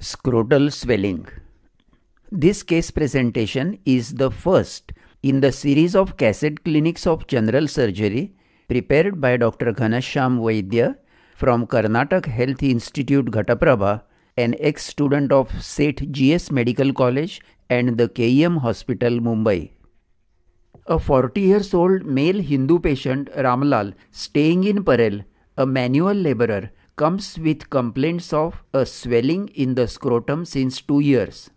scrotal swelling. This case presentation is the first in the series of cassette clinics of general surgery prepared by Dr. Ghanasham Vaidya from Karnataka Health Institute Ghataprabha, an ex student of Seth GS Medical College and the KEM Hospital, Mumbai. A 40 years old male Hindu patient, Ramlal, staying in Parel, a manual laborer, comes with complaints of a swelling in the scrotum since 2 years.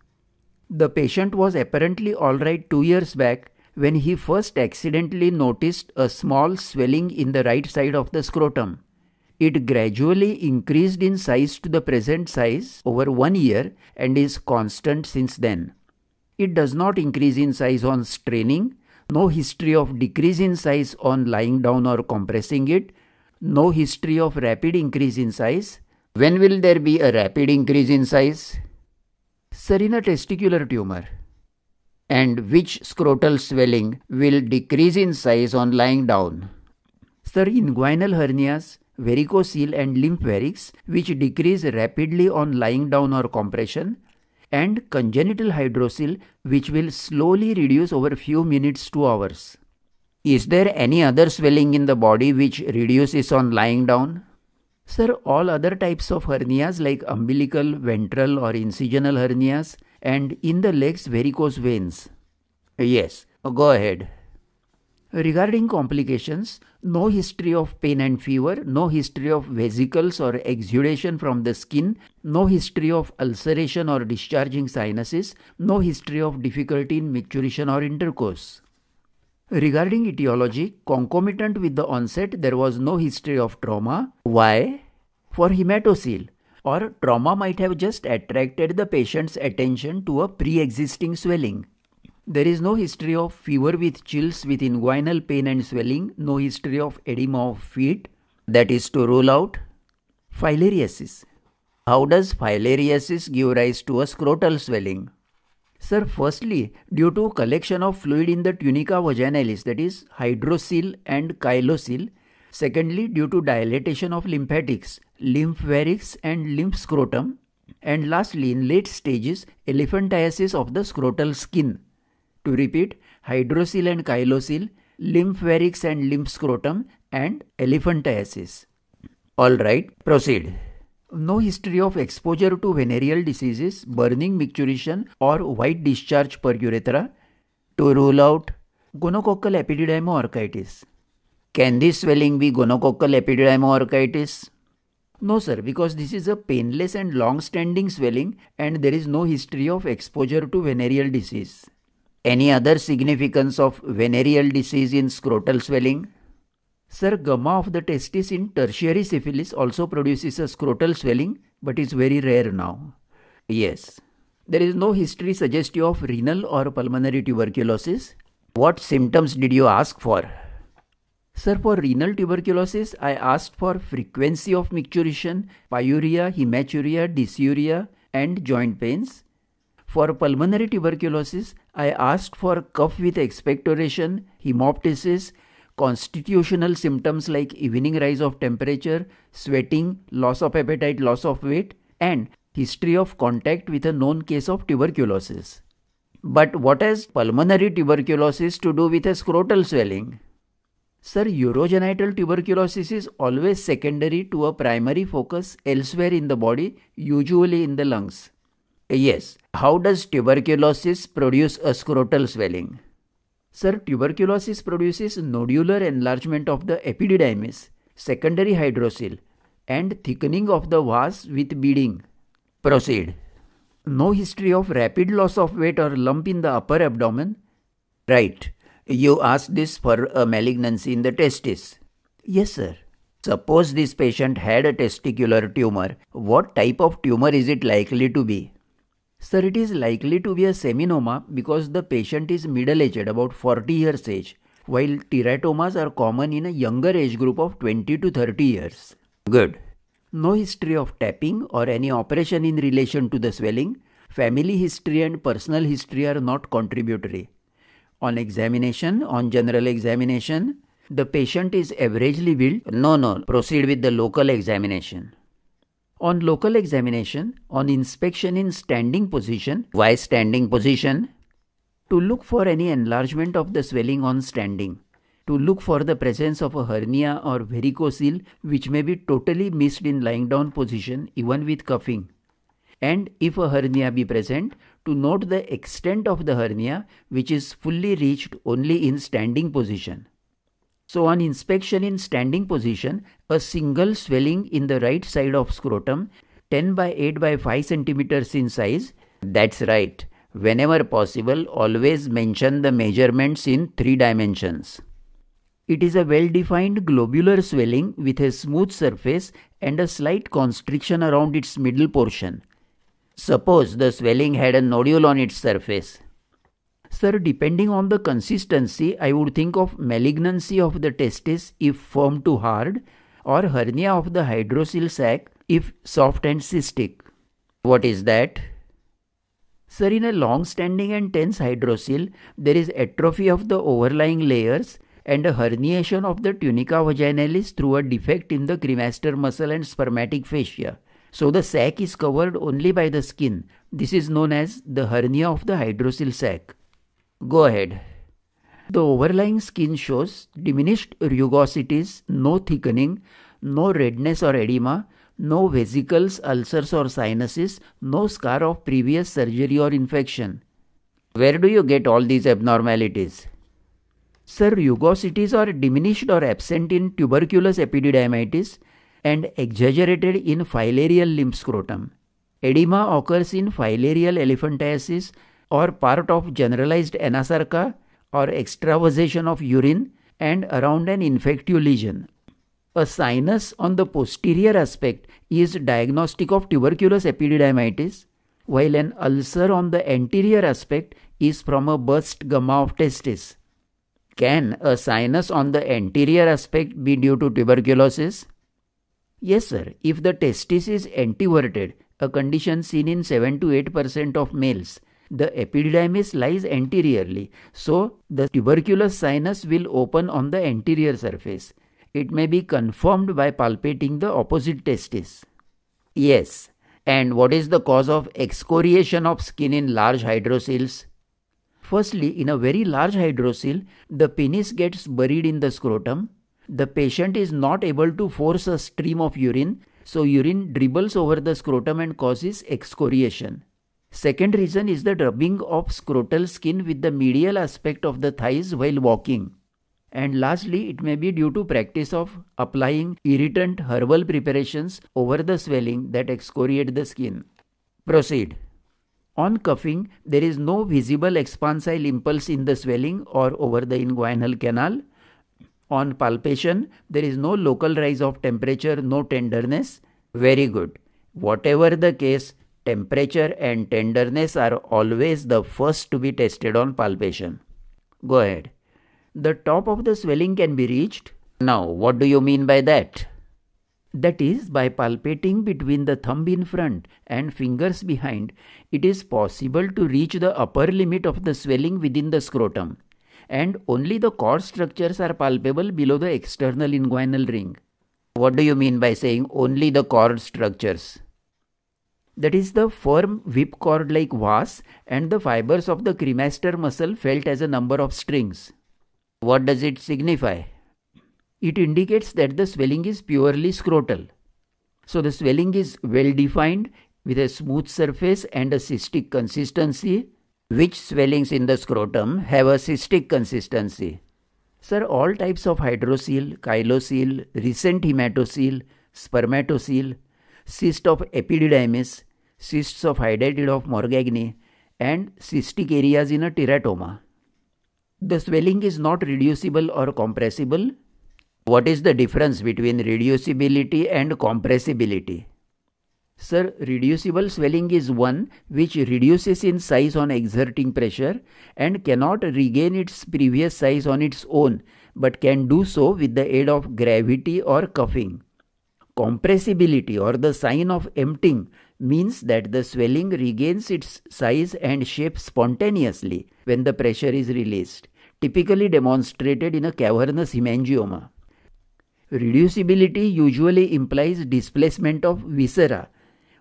The patient was apparently alright 2 years back when he first accidentally noticed a small swelling in the right side of the scrotum. It gradually increased in size to the present size over one year and is constant since then. It does not increase in size on straining, no history of decrease in size on lying down or compressing it, no history of rapid increase in size. When will there be a rapid increase in size? Serina testicular tumor. And which scrotal swelling will decrease in size on lying down? Sir, inguinal hernias, varicocele, and lymph varics, which decrease rapidly on lying down or compression, and congenital hydrocele, which will slowly reduce over few minutes to hours. Is there any other swelling in the body which reduces on lying down? Sir, all other types of hernias like umbilical, ventral, or incisional hernias, and in the legs, varicose veins. Yes, go ahead. Regarding complications, no history of pain and fever, no history of vesicles or exudation from the skin, no history of ulceration or discharging sinuses, no history of difficulty in micturition or intercourse. Regarding etiology, concomitant with the onset, there was no history of trauma. Why? For hematocele, or trauma might have just attracted the patient's attention to a pre existing swelling. There is no history of fever with chills with inguinal pain and swelling, no history of edema of feet, that is to rule out filariasis. How does filariasis give rise to a scrotal swelling? Sir, firstly, due to collection of fluid in the tunica vaginalis, that is hydrocele and chylocele. Secondly, due to dilatation of lymphatics, lymph varix and lymph scrotum. And lastly, in late stages, elephantiasis of the scrotal skin. To repeat, hydrocele and chylocele, lymph varix and lymph scrotum, and elephantiasis. Alright, proceed no history of exposure to venereal diseases, burning micturition or white discharge per urethra to rule out gonococcal epididymoorchitis. Can this swelling be gonococcal epididymoorchitis? No sir, because this is a painless and long-standing swelling and there is no history of exposure to venereal disease. Any other significance of venereal disease in scrotal swelling? gamma of the testis in tertiary syphilis also produces a scrotal swelling but is very rare now. Yes. There is no history suggestive of renal or pulmonary tuberculosis. What symptoms did you ask for? Sir, for renal tuberculosis, I asked for frequency of micturition, pyuria, hematuria, dysuria, and joint pains. For pulmonary tuberculosis, I asked for cough with expectoration, hemoptysis, constitutional symptoms like evening rise of temperature, sweating, loss of appetite, loss of weight, and history of contact with a known case of tuberculosis. But what has pulmonary tuberculosis to do with a scrotal swelling? Sir, urogenital tuberculosis is always secondary to a primary focus elsewhere in the body, usually in the lungs. Yes, how does tuberculosis produce a scrotal swelling? Sir, tuberculosis produces nodular enlargement of the epididymis, secondary hydrocele, and thickening of the vas with beading. Proceed. No history of rapid loss of weight or lump in the upper abdomen? Right. You asked this for a malignancy in the testis. Yes, sir. Suppose this patient had a testicular tumor, what type of tumor is it likely to be? Sir, it is likely to be a seminoma because the patient is middle aged, about 40 years age, while teratomas are common in a younger age group of 20 to 30 years. Good. No history of tapping or any operation in relation to the swelling. Family history and personal history are not contributory. On examination, on general examination, the patient is averagely built. No, no, proceed with the local examination on local examination, on inspection in standing position. Why standing position? To look for any enlargement of the swelling on standing. To look for the presence of a hernia or varicocele which may be totally missed in lying down position even with cuffing. And if a hernia be present, to note the extent of the hernia which is fully reached only in standing position. So on inspection in standing position, a single swelling in the right side of scrotum 10 by 8 by 5 centimeters in size. That's right. Whenever possible, always mention the measurements in three dimensions. It is a well-defined globular swelling with a smooth surface and a slight constriction around its middle portion. Suppose the swelling had a nodule on its surface. Sir, depending on the consistency, I would think of malignancy of the testis if firm to hard, or hernia of the hydrocele sac if soft and cystic. What is that? Sir, in a long standing and tense hydrocele, there is atrophy of the overlying layers and a herniation of the tunica vaginalis through a defect in the cremaster muscle and spermatic fascia. So the sac is covered only by the skin. This is known as the hernia of the hydrocele sac. Go ahead. The overlying skin shows diminished rugosities, no thickening, no redness or edema, no vesicles, ulcers, or sinuses, no scar of previous surgery or infection. Where do you get all these abnormalities? Sir, rugosities are diminished or absent in tuberculous epididymitis and exaggerated in filarial lymph scrotum. Edema occurs in filarial elephantiasis or part of generalized anasarca or extravasation of urine and around an infective lesion. A sinus on the posterior aspect is diagnostic of tuberculous epididymitis, while an ulcer on the anterior aspect is from a burst gamma of testis. Can a sinus on the anterior aspect be due to tuberculosis? Yes, sir. If the testis is antiverted, a condition seen in 7 to 8 percent of males, the epididymis lies anteriorly. So the tuberculous sinus will open on the anterior surface. It may be confirmed by palpating the opposite testis. Yes. And what is the cause of excoriation of skin in large hydrocele? Firstly, in a very large hydrocele, the penis gets buried in the scrotum. The patient is not able to force a stream of urine, so urine dribbles over the scrotum and causes excoriation. Second reason is the rubbing of scrotal skin with the medial aspect of the thighs while walking. And lastly, it may be due to practice of applying irritant herbal preparations over the swelling that excoriate the skin. Proceed. On cuffing, there is no visible expansile impulse in the swelling or over the inguinal canal. On palpation, there is no local rise of temperature, no tenderness. Very good. Whatever the case, Temperature and tenderness are always the first to be tested on palpation. Go ahead. The top of the swelling can be reached. Now, what do you mean by that? That is, by palpating between the thumb in front and fingers behind, it is possible to reach the upper limit of the swelling within the scrotum, and only the core structures are palpable below the external inguinal ring. What do you mean by saying only the core structures? That is, the firm whipcord like vas and the fibers of the cremaster muscle felt as a number of strings. What does it signify? It indicates that the swelling is purely scrotal. So the swelling is well defined with a smooth surface and a cystic consistency. Which swellings in the scrotum have a cystic consistency? Sir, all types of hydrocele, chylocele, recent hematocele, spermatocele, cyst of epididymis, cysts of hydatid of Morgagni, and cystic areas in a teratoma. The swelling is not reducible or compressible. What is the difference between reducibility and compressibility? Sir, reducible swelling is one which reduces in size on exerting pressure and cannot regain its previous size on its own but can do so with the aid of gravity or cuffing. Compressibility or the sign of emptying means that the swelling regains its size and shape spontaneously when the pressure is released, typically demonstrated in a cavernous hemangioma. Reducibility usually implies displacement of viscera,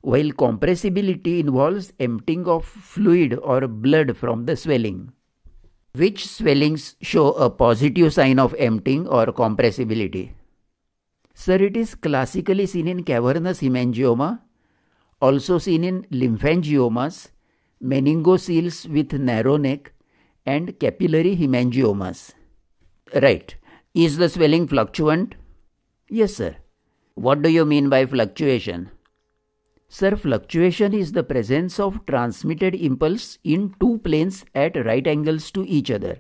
while compressibility involves emptying of fluid or blood from the swelling. Which swellings show a positive sign of emptying or compressibility? Sir, it is classically seen in cavernous hemangioma, also seen in lymphangiomas, meningocele with narrow neck, and capillary hemangiomas. Right. Is the swelling fluctuant? Yes, sir. What do you mean by fluctuation? Sir, fluctuation is the presence of transmitted impulse in two planes at right angles to each other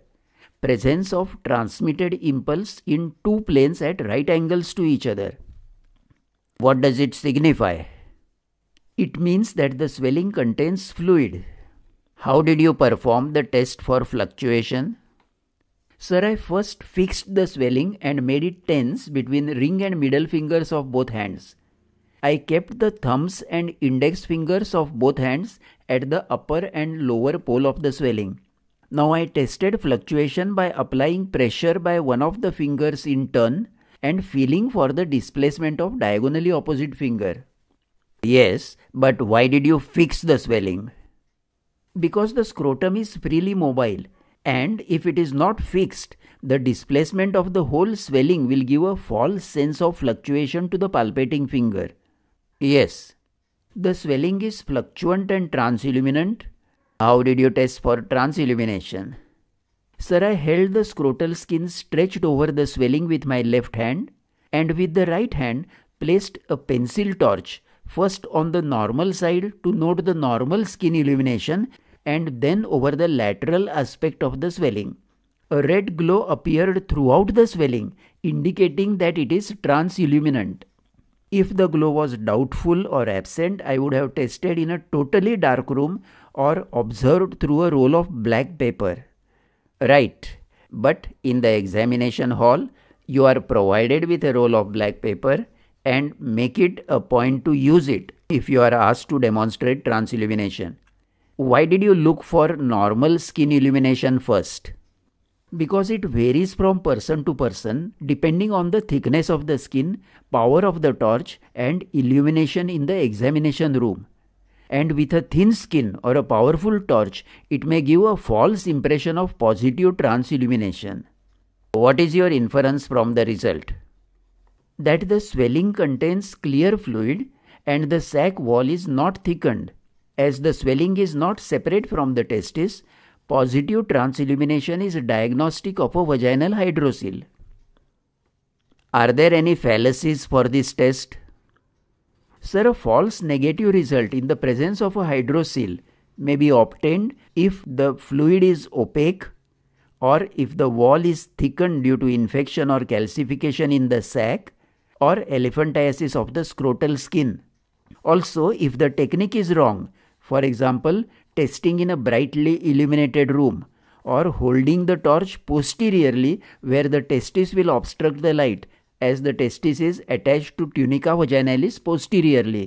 presence of transmitted impulse in two planes at right angles to each other. What does it signify? It means that the swelling contains fluid. How did you perform the test for fluctuation? Sir, I first fixed the swelling and made it tense between ring and middle fingers of both hands. I kept the thumbs and index fingers of both hands at the upper and lower pole of the swelling. Now I tested fluctuation by applying pressure by one of the fingers in turn and feeling for the displacement of diagonally opposite finger. Yes, but why did you fix the swelling? Because the scrotum is freely mobile and if it is not fixed, the displacement of the whole swelling will give a false sense of fluctuation to the palpating finger. Yes, the swelling is fluctuant and transilluminant how did you test for transillumination? Sir, I held the scrotal skin stretched over the swelling with my left hand and with the right hand placed a pencil torch first on the normal side to note the normal skin illumination and then over the lateral aspect of the swelling. A red glow appeared throughout the swelling, indicating that it is transilluminant. If the glow was doubtful or absent, I would have tested in a totally dark room or observed through a roll of black paper. Right, but in the examination hall, you are provided with a roll of black paper and make it a point to use it if you are asked to demonstrate transillumination. Why did you look for normal skin illumination first? Because it varies from person to person depending on the thickness of the skin, power of the torch, and illumination in the examination room and with a thin skin or a powerful torch, it may give a false impression of positive transillumination. What is your inference from the result? That the swelling contains clear fluid and the sac wall is not thickened. As the swelling is not separate from the testis, positive transillumination is diagnostic of a vaginal hydrocele. Are there any fallacies for this test? Sir, a false negative result in the presence of a hydrocele may be obtained if the fluid is opaque or if the wall is thickened due to infection or calcification in the sac or elephantiasis of the scrotal skin. Also, if the technique is wrong, for example, testing in a brightly illuminated room or holding the torch posteriorly where the testis will obstruct the light as the testis is attached to tunica vaginalis posteriorly.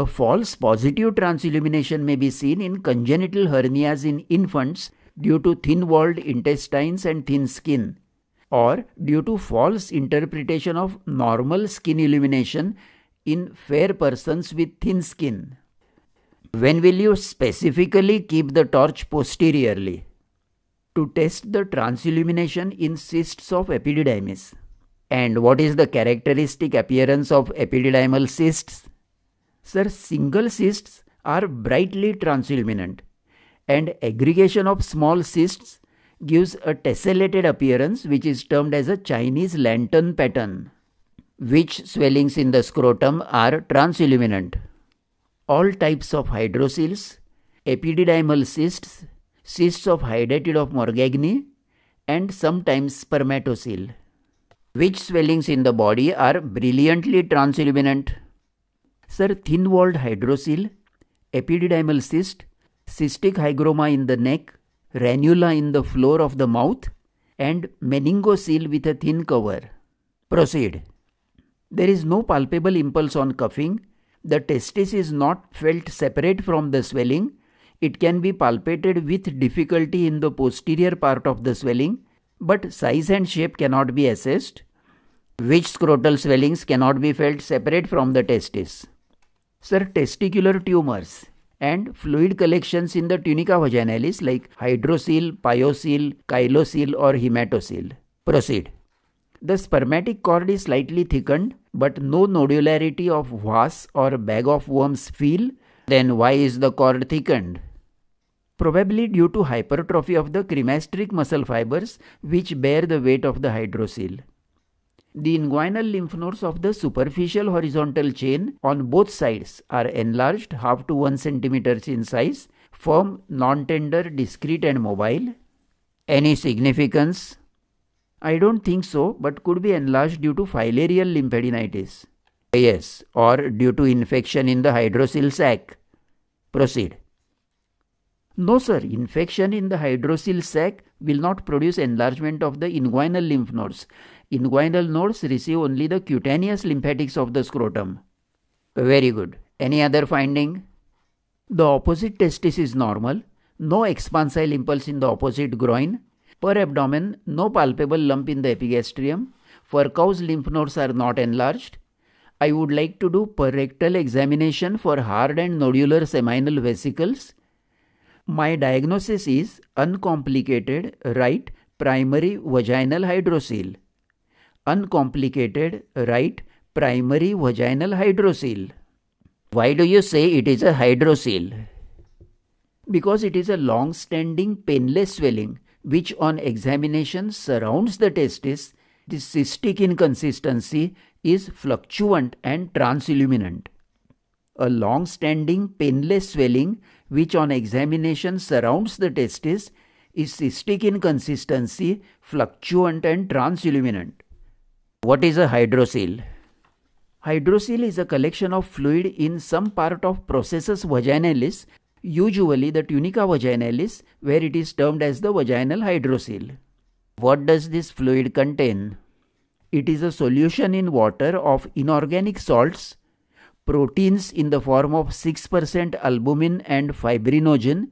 A false positive transillumination may be seen in congenital hernias in infants due to thin walled intestines and thin skin, or due to false interpretation of normal skin illumination in fair persons with thin skin. When will you specifically keep the torch posteriorly? To test the transillumination in cysts of epididymis. And what is the characteristic appearance of epididymal cysts? Sir, single cysts are brightly transluminant, and aggregation of small cysts gives a tessellated appearance which is termed as a Chinese lantern pattern. Which swellings in the scrotum are transilluminant? All types of hydrocele, epididymal cysts, cysts of hydatid of Morgagni, and sometimes spermatocele. Which swellings in the body are brilliantly transluminant? Sir, thin walled hydrocele, epididymal cyst, cystic hygroma in the neck, ranula in the floor of the mouth, and meningocele with a thin cover. Proceed. There is no palpable impulse on coughing. The testis is not felt separate from the swelling. It can be palpated with difficulty in the posterior part of the swelling but size and shape cannot be assessed, which scrotal swellings cannot be felt separate from the testis. Sir, testicular tumors and fluid collections in the tunica vaginalis like hydrocele, pyocele, chylocele, or hematocele. Proceed. The spermatic cord is slightly thickened, but no nodularity of vas or bag of worms feel. Then why is the cord thickened? probably due to hypertrophy of the cremastric muscle fibers which bear the weight of the hydrocele. The inguinal lymph nodes of the superficial horizontal chain on both sides are enlarged half to 1 cm in size, firm, non-tender, discrete and mobile. Any significance? I don't think so, but could be enlarged due to filarial lymphadenitis. Yes, or due to infection in the hydrocele sac. Proceed. No, sir, infection in the hydrocele sac will not produce enlargement of the inguinal lymph nodes. Inguinal nodes receive only the cutaneous lymphatics of the scrotum. Very good. Any other finding? The opposite testis is normal. No expansile impulse in the opposite groin. Per abdomen, no palpable lump in the epigastrium. For cows, lymph nodes are not enlarged. I would like to do per rectal examination for hard and nodular seminal vesicles my diagnosis is uncomplicated right primary vaginal hydrocele. Uncomplicated right primary vaginal hydrocele. Why do you say it is a hydrocele? Because it is a long standing painless swelling which on examination surrounds the testis. The cystic inconsistency is fluctuant and transilluminant. A long standing painless swelling which on examination surrounds the testis, is cystic in consistency, fluctuant and transilluminant. What is a hydrocele? Hydrocele is a collection of fluid in some part of processus vaginalis, usually the tunica vaginalis, where it is termed as the vaginal hydrocele. What does this fluid contain? It is a solution in water of inorganic salts, proteins in the form of 6% albumin and fibrinogen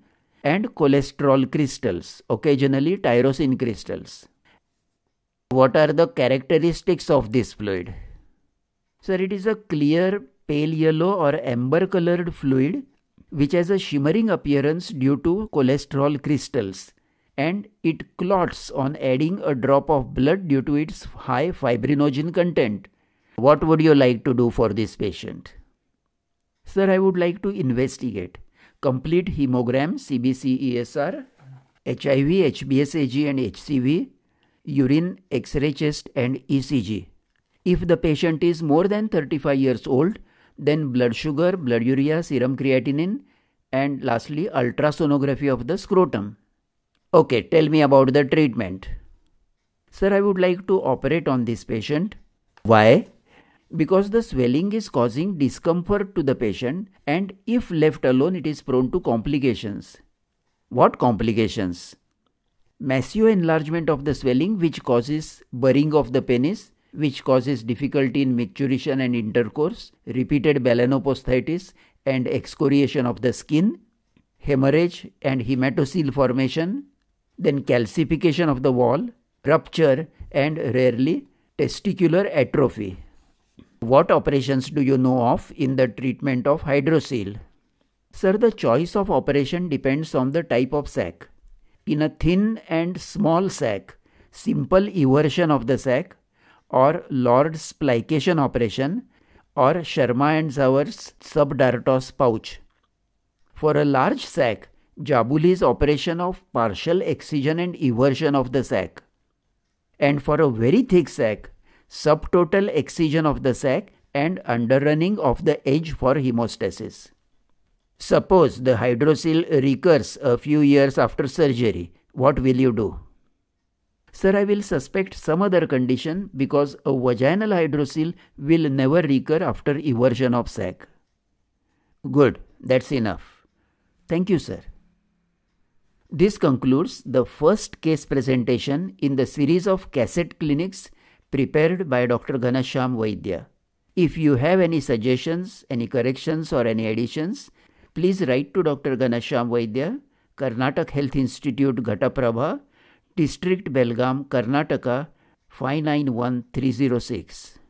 and cholesterol crystals, occasionally tyrosine crystals. What are the characteristics of this fluid? Sir, it is a clear pale yellow or amber colored fluid which has a shimmering appearance due to cholesterol crystals and it clots on adding a drop of blood due to its high fibrinogen content. What would you like to do for this patient? Sir, I would like to investigate complete hemogram, CBC, ESR, HIV, HBsAg and HCV, urine, X-ray chest and ECG. If the patient is more than 35 years old, then blood sugar, blood urea, serum creatinine and lastly ultrasonography of the scrotum. Okay, tell me about the treatment. Sir, I would like to operate on this patient. Why? because the swelling is causing discomfort to the patient and if left alone it is prone to complications. What complications? Massive enlargement of the swelling which causes burying of the penis, which causes difficulty in micturition and intercourse, repeated balanoposthitis, and excoriation of the skin, hemorrhage and hematocele formation, then calcification of the wall, rupture and rarely testicular atrophy. What operations do you know of in the treatment of hydrocele? Sir, the choice of operation depends on the type of sac. In a thin and small sac, simple eversion of the sac or Lord's plication operation or Sharma and Zaur's subdartos pouch. For a large sac, Jabuli's operation of partial excision and eversion of the sac. And for a very thick sac, subtotal excision of the sac and underrunning of the edge for hemostasis. Suppose the hydrocele recurs a few years after surgery, what will you do? Sir, I will suspect some other condition because a vaginal hydrocele will never recur after eversion of sac. Good, that's enough. Thank you, sir. This concludes the first case presentation in the series of cassette clinics prepared by Dr. Ghanasham Vaidya. If you have any suggestions, any corrections, or any additions, please write to Dr. Ghanasham Vaidya, Karnataka Health Institute, Ghataprabha, District Belgaum, Karnataka 591306.